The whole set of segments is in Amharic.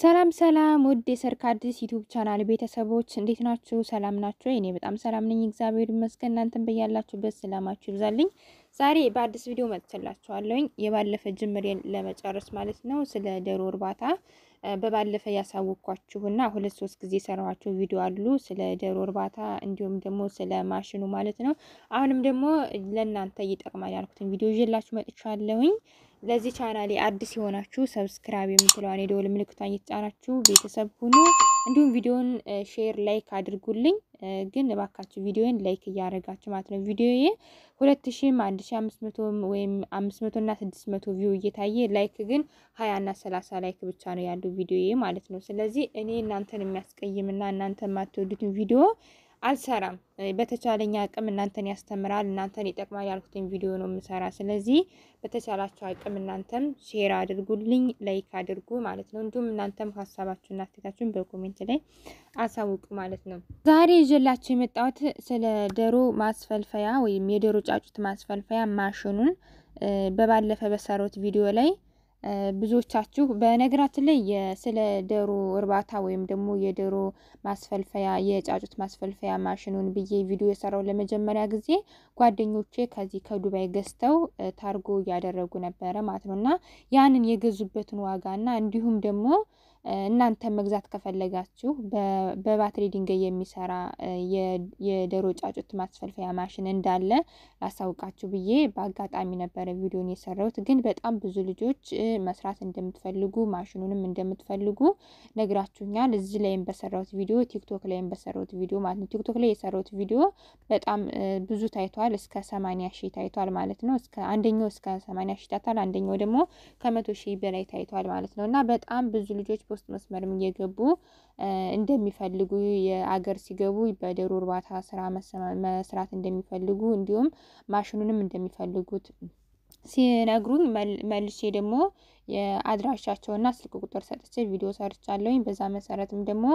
ሰላም ሰላም ውድ የሰርክ አዲስ ዩቱብ ቻናል ቤተሰቦች እንዴት ናችሁ? ሰላም ናችሁ? እኔ በጣም ሰላም ነኝ፣ እግዚአብሔር ይመስገን። እናንተን በያላችሁበት ሰላማችሁ ይብዛልኝ። ዛሬ በአዲስ ቪዲዮ መጥቼላችኋለሁኝ። የባለፈ ጅምሬን ለመጨረስ ማለት ነው። ስለ ዶሮ እርባታ በባለፈ ያሳወቅኳችሁና ሁለት ሶስት ጊዜ የሰራኋቸው ቪዲዮ አሉ፣ ስለ ዶሮ እርባታ እንዲሁም ደግሞ ስለ ማሽኑ ማለት ነው። አሁንም ደግሞ ለእናንተ ይጠቅማል ያልኩትን ቪዲዮ ይዤላችሁ መጥቻለሁኝ። ለዚህ ቻናሌ አዲስ የሆናችሁ ሰብስክራይብ የምትለዋን የደወል ምልክቷን እየተጫናችሁ ቤተሰብ ሁኑ። እንዲሁም ቪዲዮን ሼር፣ ላይክ አድርጉልኝ። ግን እባካችሁ ቪዲዮን ላይክ እያደረጋችሁ ማለት ነው። ቪዲዮዬ ሁለት ሺም አንድ ሺ አምስት መቶ ወይም አምስት መቶ እና ስድስት መቶ ቪው እየታየ ላይክ ግን ሀያ እና ሰላሳ ላይክ ብቻ ነው ያለው ቪዲዮዬ ማለት ነው። ስለዚህ እኔ እናንተን የሚያስቀይምና እናንተን የማትወዱትን ቪዲዮ አልሰራም። በተቻለኝ አቅም እናንተን ያስተምራል፣ እናንተን ይጠቅማል ያልኩትን ቪዲዮ ነው የምሰራ። ስለዚህ በተቻላችሁ አቅም እናንተም ሼር አድርጉልኝ፣ ላይክ አድርጉ ማለት ነው። እንዲሁም እናንተም ሀሳባችሁና አስተያየታችሁን በኮሜንት ላይ አሳውቁ ማለት ነው። ዛሬ ይዤላችሁ የመጣሁት ስለ ደሮ ማስፈልፈያ ወይም የዶሮ ጫጩት ማስፈልፈያ ማሽኑን በባለፈ በሰሩት ቪዲዮ ላይ ብዙዎቻችሁ በነገራችን ላይ ስለ ዶሮ እርባታ ወይም ደግሞ የዶሮ ማስፈልፈያ የጫጩት ማስፈልፈያ ማሽኑን ብዬ ቪዲዮ የሰራው ለመጀመሪያ ጊዜ ጓደኞቼ ከዚህ ከዱባይ ገዝተው ታርጎ እያደረጉ ነበረ ማለት ነው እና ያንን የገዙበትን ዋጋ እና እንዲሁም ደግሞ እናንተ መግዛት ከፈለጋችሁ በባትሪ ድንጋይ የሚሰራ የዶሮ ጫጩት ማስፈልፈያ ማሽን እንዳለ ላሳውቃችሁ ብዬ በአጋጣሚ ነበረ ቪዲዮን የሰራሁት። ግን በጣም ብዙ ልጆች መስራት እንደምትፈልጉ ማሽኑንም እንደምትፈልጉ ነግራችሁኛል። እዚህ ላይም በሰራሁት ቪዲዮ ቲክቶክ ላይም በሰራሁት ቪዲዮ ማለት ነው። ቲክቶክ ላይ የሰራሁት ቪዲዮ በጣም ብዙ ታይቷል። እስከ ሰማንያ ሺህ ታይቷል ማለት ነው። እስከ አንደኛው እስከ ሰማንያ ሺህ ታይቷል፣ አንደኛው ደግሞ ከመቶ ሺህ በላይ ታይቷል ማለት ነው እና በጣም ብዙ ልጆች በውስጥ መስመርም እየገቡ እንደሚፈልጉ የአገር ሲገቡ በዶሮ እርባታ ስራ መስራት እንደሚፈልጉ እንዲሁም ማሽኑንም እንደሚፈልጉት ሲነግሩኝ መልሼ ደግሞ የአድራሻቸውና ስልክ ቁጥር ሰጥቼ ቪዲዮ ሰርቻለሁኝ። በዛ መሰረትም ደግሞ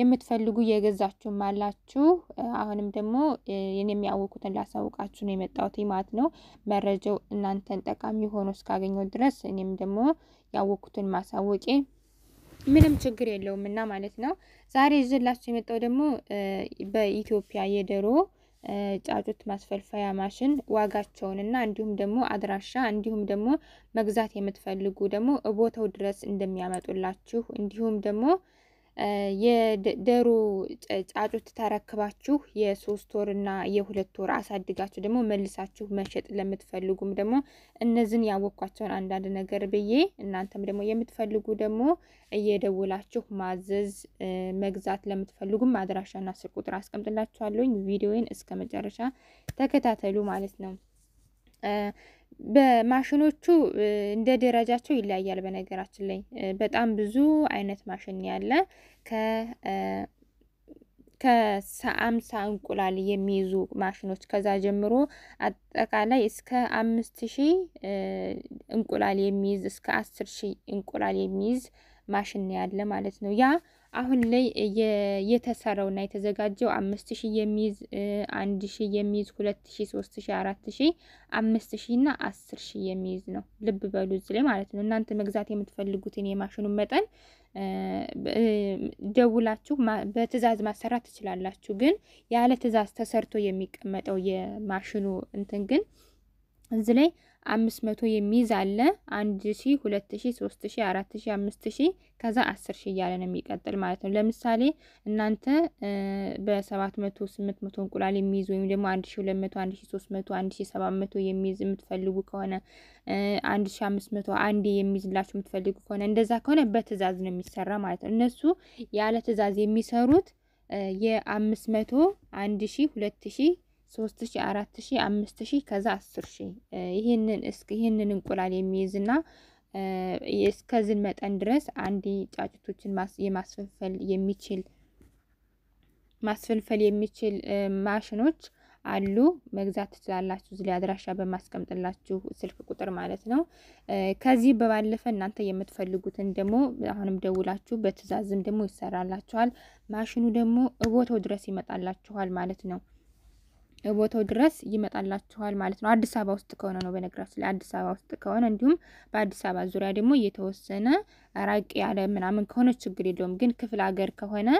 የምትፈልጉ የገዛችሁም አላችሁ። አሁንም ደግሞ የኔ የሚያወቁትን ላሳውቃችሁ ነው የመጣሁት ማለት ነው። መረጃው እናንተን ጠቃሚ ሆኖ እስካገኘው ድረስ እኔም ደግሞ ያወቁትን ማሳወቄ ምንም ችግር የለውም እና ማለት ነው። ዛሬ ይዤላችሁ የመጣው ደግሞ በኢትዮጵያ የዶሮ ጫጩት ማስፈልፈያ ማሽን ዋጋቸውን እና እንዲሁም ደግሞ አድራሻ እንዲሁም ደግሞ መግዛት የምትፈልጉ ደግሞ ቦታው ድረስ እንደሚያመጡላችሁ እንዲሁም ደግሞ የደሮ ጫጩት ተረክባችሁ የሶስት ወር እና የሁለት ወር አሳድጋችሁ ደግሞ መልሳችሁ መሸጥ ለምትፈልጉም ደግሞ እነዚህን ያወቅኳቸውን አንዳንድ ነገር ብዬ እናንተም ደግሞ የምትፈልጉ ደግሞ እየደውላችሁ ማዘዝ መግዛት ለምትፈልጉም አድራሻና ስልክ ቁጥር አስቀምጥላችኋለሁኝ። ቪዲዮውን እስከ መጨረሻ ተከታተሉ ማለት ነው። በማሽኖቹ እንደ ደረጃቸው ይለያያል። በነገራችን ላይ በጣም ብዙ አይነት ማሽን ያለ ከአምሳ እንቁላል የሚይዙ ማሽኖች ከዛ ጀምሮ አጠቃላይ እስከ አምስት ሺህ እንቁላል የሚይዝ እስከ አስር ሺህ እንቁላል የሚይዝ ማሽን ያለ ማለት ነው ያ አሁን ላይ የተሰራው እና የተዘጋጀው አምስት ሺህ የሚይዝ አንድ ሺህ የሚይዝ ሁለት ሺህ ሶስት ሺህ አራት ሺህ አምስት ሺህ እና አስር ሺህ የሚይዝ ነው። ልብ በሉ እዚህ ላይ ማለት ነው። እናንተ መግዛት የምትፈልጉትን የማሽኑን መጠን ደውላችሁ በትዕዛዝ ማሰራት ትችላላችሁ። ግን ያለ ትዕዛዝ ተሰርቶ የሚቀመጠው የማሽኑ እንትን ግን እዚህ ላይ አምስት መቶ የሚይዝ አለ አንድ ሺ ሁለት ሺ ሶስት ሺ አራት ሺ አምስት ሺ ከዛ አስር ሺ እያለ ነው የሚቀጥል ማለት ነው። ለምሳሌ እናንተ በሰባት መቶ ስምንት መቶ እንቁላል የሚይዝ ወይም ደግሞ አንድ ሺ ሁለት መቶ አንድ ሺ ሶስት መቶ አንድ ሺ ሰባት መቶ የሚይዝ የምትፈልጉ ከሆነ አንድ ሺ አምስት መቶ አንዴ የሚይዝላችሁ የምትፈልጉ ከሆነ እንደዛ ከሆነ በትዕዛዝ ነው የሚሰራ ማለት ነው። እነሱ ያለ ትዕዛዝ የሚሰሩት የአምስት መቶ አንድ ሺ ሁለት ሺ ሶስት ሺ አራት ሺ አምስት ሺ ከዛ አስር ሺ ይህንን እስከ ይህንን እንቁላል የሚይዝና እስከዝን መጠን ድረስ አንድ ጫጭቶችን የማስፈልፈል የሚችል ማስፈልፈል የሚችል ማሽኖች አሉ። መግዛት ትችላላችሁ። እዚህ ላይ አድራሻ በማስቀምጥላችሁ ስልክ ቁጥር ማለት ነው። ከዚህ በባለፈ እናንተ የምትፈልጉትን ደግሞ አሁንም ደውላችሁ በትዕዛዝም ደግሞ ይሰራላችኋል። ማሽኑ ደግሞ እቦታው ድረስ ይመጣላችኋል ማለት ነው። ቦታው ድረስ ይመጣላችኋል ማለት ነው። አዲስ አበባ ውስጥ ከሆነ ነው። በነገራችን ላይ አዲስ አበባ ውስጥ ከሆነ እንዲሁም በአዲስ አበባ ዙሪያ ደግሞ እየተወሰነ ራቅ ያለ ምናምን ከሆነ ችግር የለውም። ግን ክፍለ ሀገር ከሆነ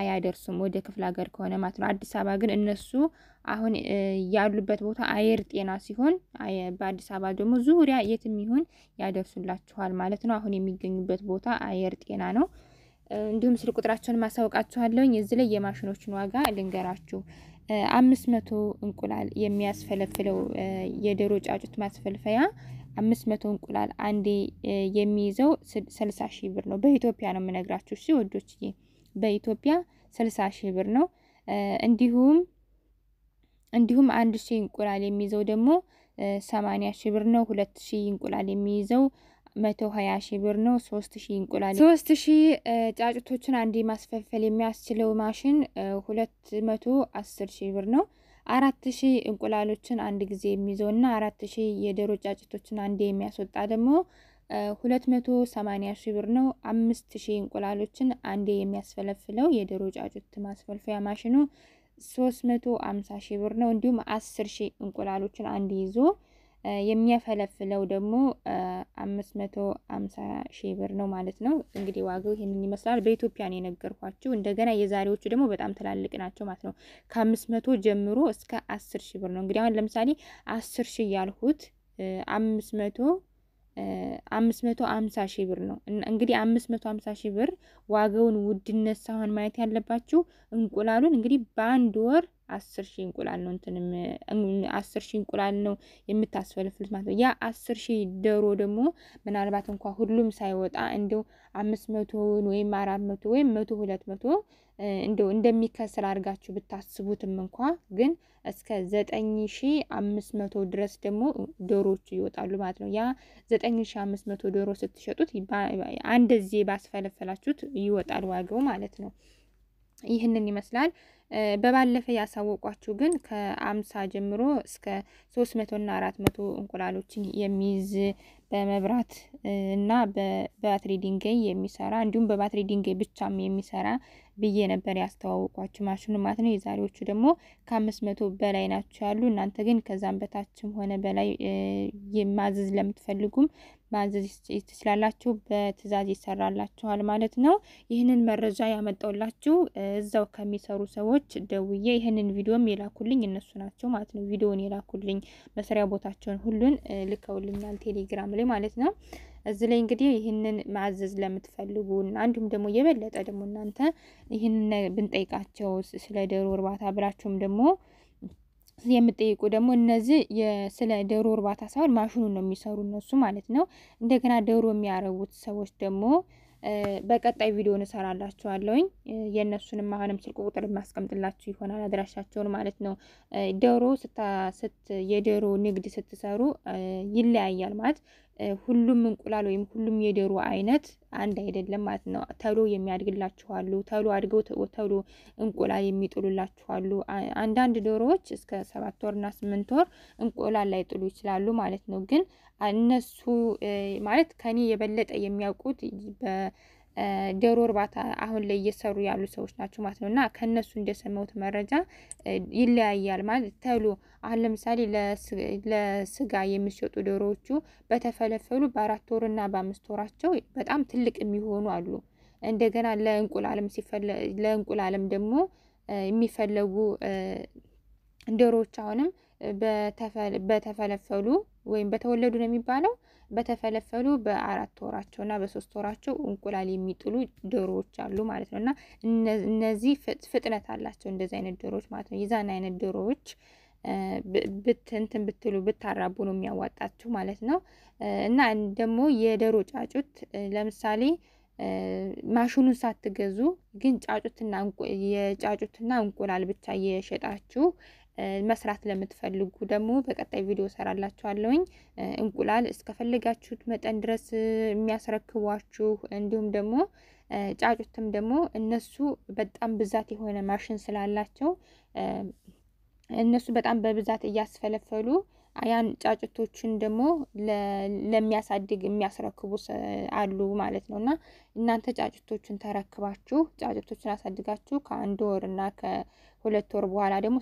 አያደርሱም፣ ወደ ክፍለ ሀገር ከሆነ ማለት ነው። አዲስ አበባ ግን እነሱ አሁን ያሉበት ቦታ አየር ጤና ሲሆን፣ በአዲስ አበባ ደግሞ ዙሪያ የትም ይሁን ያደርሱላችኋል ማለት ነው። አሁን የሚገኙበት ቦታ አየር ጤና ነው። እንዲሁም ስልክ ቁጥራቸውን ማሳወቃችኋለሁኝ። እዚህ ላይ የማሽኖችን ዋጋ ልንገራችሁ። አምስት መቶ እንቁላል የሚያስፈለፍለው የዶሮ ጫጩት ማስፈልፈያ አምስት መቶ እንቁላል አንዴ የሚይዘው ስልሳ ሺህ ብር ነው። በኢትዮጵያ ነው የምነግራችሁ እሺ ወዶችዬ፣ በኢትዮጵያ ስልሳ ሺህ ብር ነው። እንዲሁም እንዲሁም አንድ ሺህ እንቁላል የሚይዘው ደግሞ ሰማንያ ሺህ ብር ነው። ሁለት ሺህ እንቁላል የሚይዘው መቶ ሀያ ሺ ብር ነው። ሶስት ሺህ እንቁላል ሶስት ጫጩቶችን አንዴ ማስፈልፈል የሚያስችለው ማሽን ሁለት መቶ አስር ሺ ብር ነው። አራት ሺህ እንቁላሎችን አንድ ጊዜ የሚይዘው እና አራት ሺ የዶሮ ጫጭቶችን አንዴ የሚያስወጣ ደግሞ ሁለት መቶ ሰማኒያ ብር ነው። አምስት ሺህ እንቁላሎችን አንዴ የሚያስፈለፍለው የዶሮ ጫጩት ማስፈልፈያ ማሽኑ ሶስት መቶ አምሳ ሺ ብር ነው። እንዲሁም አስር ሺህ እንቁላሎችን አንድ ይዞ የሚያፈለፍለው ደግሞ አምስት መቶ አምሳ ሺህ ብር ነው ማለት ነው። እንግዲህ ዋጋው ይህንን ይመስላል። በኢትዮጵያ ነው የነገርኳችሁ። እንደገና የዛሬዎቹ ደግሞ በጣም ትላልቅ ናቸው ማለት ነው። ከአምስት መቶ ጀምሮ እስከ አስር ሺህ ብር ነው። እንግዲህ አሁን ለምሳሌ አስር ሺህ ያልሁት አምስት መቶ አምስት መቶ አምሳ ሺህ ብር ነው። እንግዲህ አምስት መቶ አምሳ ሺህ ብር ዋጋውን ውድነት ሳይሆን ማየት ያለባችሁ እንቁላሉን እንግዲህ በአንድ ወር አስር ሺህ እንቁላል ነው እንትንም አስር ሺህ እንቁላል ነው የምታስፈልፍሉት ማለት ነው። ያ አስር ሺህ ዶሮ ደግሞ ምናልባት እንኳ ሁሉም ሳይወጣ እንደው አምስት መቶ ወይም አራት መቶ ወይም መቶ ሁለት መቶ እንደው እንደሚከስል አድርጋችሁ ብታስቡትም እንኳ ግን እስከ ዘጠኝ ሺ አምስት መቶ ድረስ ደግሞ ዶሮዎቹ ይወጣሉ ማለት ነው። ያ ዘጠኝ ሺ አምስት መቶ ዶሮ ስትሸጡት አንድ ዜ ባስፈለፈላችሁት ይወጣል ዋጋው ማለት ነው። ይህንን ይመስላል። በባለፈ ያሳወቋችሁ ግን ከአምሳ ጀምሮ እስከ ሶስት መቶ እና አራት መቶ እንቁላሎችን የሚይዝ በመብራት እና በባትሪ ድንጋይ የሚሰራ እንዲሁም በባትሪ ድንጋይ ብቻም የሚሰራ ብዬ ነበር ያስተዋወቋችሁ ማሽኑ ማለት ነው። የዛሬዎቹ ደግሞ ከአምስት መቶ በላይ ናቸው ያሉ። እናንተ ግን ከዛም በታችም ሆነ በላይ ማዘዝ ለምትፈልጉም ማዘዝ ትችላላችሁ። በትዕዛዝ ይሰራላችኋል ማለት ነው። ይህንን መረጃ ያመጣውላችሁ እዛው ከሚሰሩ ሰዎች ደውዬ ይህንን ቪዲዮም የላኩልኝ እነሱ ናቸው ማለት ነው። ቪዲዮውን የላኩልኝ መስሪያ ቦታቸውን ሁሉን ልከውልኛል ቴሌግራም ላይ ማለት ነው። እዚህ ላይ እንግዲህ ይህንን ማዘዝ ለምትፈልጉ እና እንዲሁም ደግሞ የበለጠ ደግሞ እናንተ ይህንን ብንጠይቃቸው ስለ ዶሮ እርባታ ብላችሁም ደግሞ የምጠይቁ ደግሞ እነዚህ ስለ ዶሮ እርባታ ሳይሆን ማሽኑን ነው የሚሰሩ እነሱ ማለት ነው። እንደገና ዶሮ የሚያረቡት ሰዎች ደግሞ በቀጣይ ቪዲዮ እሰራላችኋለሁኝ የእነሱንም አሁንም ስልክ ቁጥር ማስቀምጥላችሁ ይሆናል አድራሻቸውን ማለት ነው። ዶሮ የዶሮ ንግድ ስትሰሩ ይለያያል ማለት ሁሉም እንቁላል ወይም ሁሉም የዶሮ አይነት አንድ አይደለም ማለት ነው። ተሎ የሚያድግላችኋሉ፣ አሉ፣ ተሎ አድገው ተሎ እንቁላል የሚጥሉላችኋሉ። አሉ። አንዳንድ ዶሮዎች እስከ ሰባት ወርና ስምንት ወር እንቁላል ላይ ጥሉ ይችላሉ ማለት ነው። ግን እነሱ ማለት ከኔ የበለጠ የሚያውቁት ዶሮ እርባታ አሁን ላይ እየሰሩ ያሉ ሰዎች ናቸው ማለት ነው። እና ከእነሱ እንደሰማሁት መረጃ ይለያያል ማለት ተብሎ አሁን ለምሳሌ ለስጋ የሚሸጡ ዶሮዎቹ በተፈለፈሉ በአራት ወርና በአምስት ወራቸው በጣም ትልቅ የሚሆኑ አሉ። እንደገና ለእንቁላለም ለእንቁላለም ደግሞ የሚፈለጉ ዶሮዎች አሁንም በተፈለፈሉ ወይም በተወለዱ ነው የሚባለው በተፈለፈሉ በአራት ወራቸው እና በሶስት ወራቸው እንቁላል የሚጥሉ ዶሮዎች አሉ ማለት ነው እና እነዚህ ፍጥነት አላቸው እንደዚህ አይነት ዶሮዎች ማለት ነው። የዛን አይነት ዶሮዎች ብትንትን ብትሉ ብታራቡ ነው የሚያዋጣችሁ ማለት ነው እና ደግሞ የዶሮ ጫጩት ለምሳሌ ማሽኑን ሳትገዙ ግን ጫጩትና የጫጩትና እንቁላል ብቻ እየሸጣችሁ መስራት ለምትፈልጉ ደግሞ በቀጣይ ቪዲዮ ሰራላችኋለሁኝ። እንቁላል እስከፈለጋችሁት መጠን ድረስ የሚያስረክቧችሁ እንዲሁም ደግሞ ጫጩትም ደግሞ እነሱ በጣም ብዛት የሆነ ማሽን ስላላቸው እነሱ በጣም በብዛት እያስፈለፈሉ ያን ጫጭቶችን ደግሞ ለሚያሳድግ የሚያስረክቡ አሉ ማለት ነው። እና እናንተ ጫጭቶችን ተረክባችሁ ጫጭቶችን አሳድጋችሁ ከአንድ ወር እና ከሁለት ወር በኋላ ደግሞ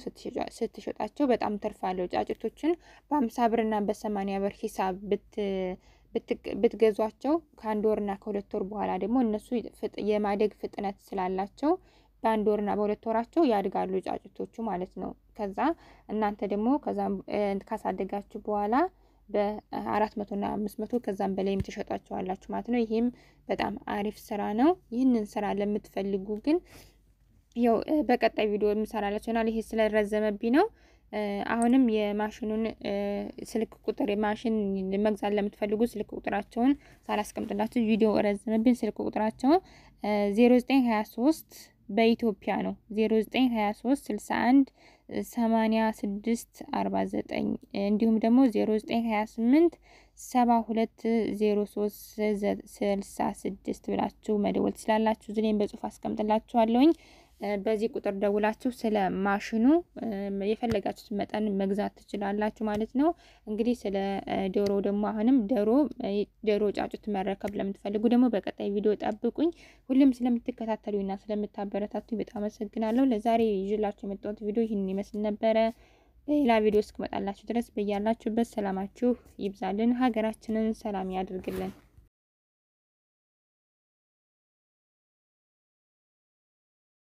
ስትሸጣቸው በጣም ትርፍ አለው። ጫጭቶችን በአምሳ ብር እና በሰማንያ ብር ሂሳብ ብትገዟቸው ከአንድ ወር እና ከሁለት ወር በኋላ ደግሞ እነሱ የማደግ ፍጥነት ስላላቸው በአንድ ወር በሁለት ወራቸው ያድጋሉ ጫጭቶቹ ማለት ነው። ከዛ እናንተ ደግሞ ካሳደጋችሁ በኋላ በአራት እና አምስት መቶ ከዛም በላይ የምትሸጧቸዋላችሁ ማለት ነው። ይህም በጣም አሪፍ ስራ ነው። ይህንን ስራ ለምትፈልጉ ግን ያው በቀጣይ ቪዲዮ የምሰራላችሁ ይሆናል። ይሄ ስለረዘመብኝ ነው። አሁንም የማሽኑን ስልክ ቁጥር ማሽን መግዛት ለምትፈልጉ ስልክ ቁጥራቸውን ሳላስቀምጥላችሁ ቪዲዮ ረዘመብኝ። ስልክ ቁጥራቸው 0923 በኢትዮጵያ ነው 0923 61 8649 እንዲሁም ደግሞ 0928 7203 ብላችሁ መደወል ትችላላችሁ። ዝኔም በጽሁፍ አስቀምጥላችኋለሁኝ። በዚህ ቁጥር ደውላችሁ ስለ ማሽኑ የፈለጋችሁት መጠን መግዛት ትችላላችሁ ማለት ነው። እንግዲህ ስለ ዶሮ ደግሞ አሁንም ዶሮ ዶሮ ጫጩት መረከብ ለምትፈልጉ ደግሞ በቀጣይ ቪዲዮ ጠብቁኝ። ሁሉም ስለምትከታተሉና ስለምታበረታቱኝ በጣም አመሰግናለሁ። ለዛሬ ይዤላችሁ የመጣሁት ቪዲዮ ይህን ይመስል ነበረ። በሌላ ቪዲዮ እስክመጣላችሁ ድረስ በያላችሁበት ሰላማችሁ ይብዛልን፣ ሀገራችንን ሰላም ያድርግልን።